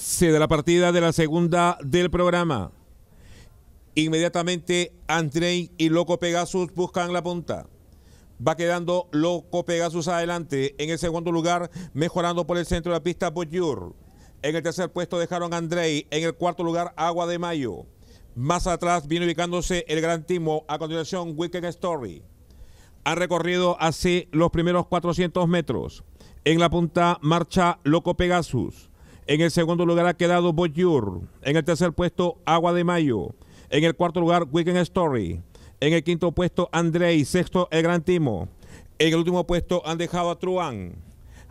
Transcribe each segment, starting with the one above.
se da la partida de la segunda del programa. Inmediatamente Andrei y Loco Pegasus buscan la punta. Va quedando Loco Pegasus adelante. En el segundo lugar, mejorando por el centro de la pista Boyur. En el tercer puesto dejaron Andrei. En el cuarto lugar, Agua de Mayo. Más atrás viene ubicándose el gran timo. A continuación, Weekend Story. Han recorrido así los primeros 400 metros. En la punta marcha Loco Pegasus. En el segundo lugar ha quedado Boyur. En el tercer puesto, Agua de Mayo. En el cuarto lugar, Weekend Story. En el quinto puesto, Andrei. Sexto, El Gran Timo. En el último puesto han dejado a Truán.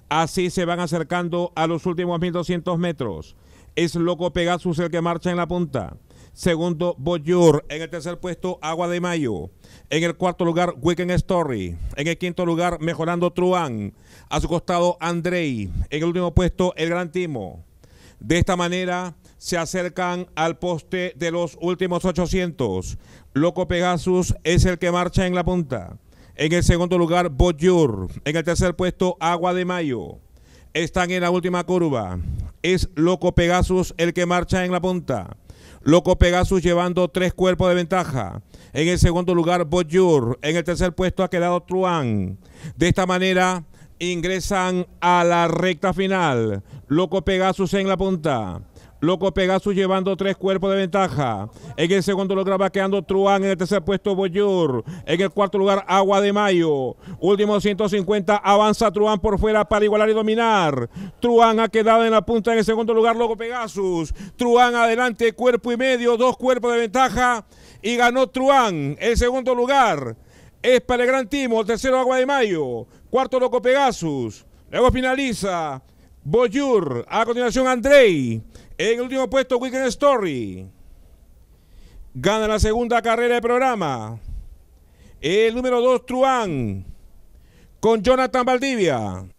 Así se van acercando a los últimos 1200 metros. Es Loco Pegasus el que marcha en la punta. Segundo, Boyur. En el tercer puesto, Agua de Mayo. En el cuarto lugar, Weekend Story. En el quinto lugar, Mejorando Truán. A su costado, Andrei. En el último puesto, El Gran Timo. De esta manera se acercan al poste de los últimos 800. Loco Pegasus es el que marcha en la punta. En el segundo lugar, Boyur. En el tercer puesto, Agua de Mayo. Están en la última curva. Es Loco Pegasus el que marcha en la punta. Loco Pegasus llevando tres cuerpos de ventaja. En el segundo lugar, Boyur. En el tercer puesto ha quedado Truan. De esta manera ingresan a la recta final. Loco Pegasus en la punta. Loco Pegasus llevando tres cuerpos de ventaja. En el segundo lugar va quedando Truán. En el tercer puesto Boyor. En el cuarto lugar Agua de Mayo. Último 150. Avanza Truán por fuera para igualar y dominar. Truán ha quedado en la punta. En el segundo lugar Loco Pegasus. Truán adelante cuerpo y medio. Dos cuerpos de ventaja. Y ganó Truán. El segundo lugar es para el Gran Timo. El tercero Agua de Mayo. Cuarto Loco Pegasus. Luego finaliza Boyur. A continuación, Andrei. En el último puesto, Weekend Story. Gana la segunda carrera del programa. El número 2, Truán. Con Jonathan Valdivia.